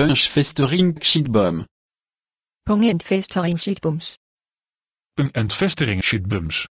Punchfestering Schietboom. Pungenfestering shitbums. Een entvestering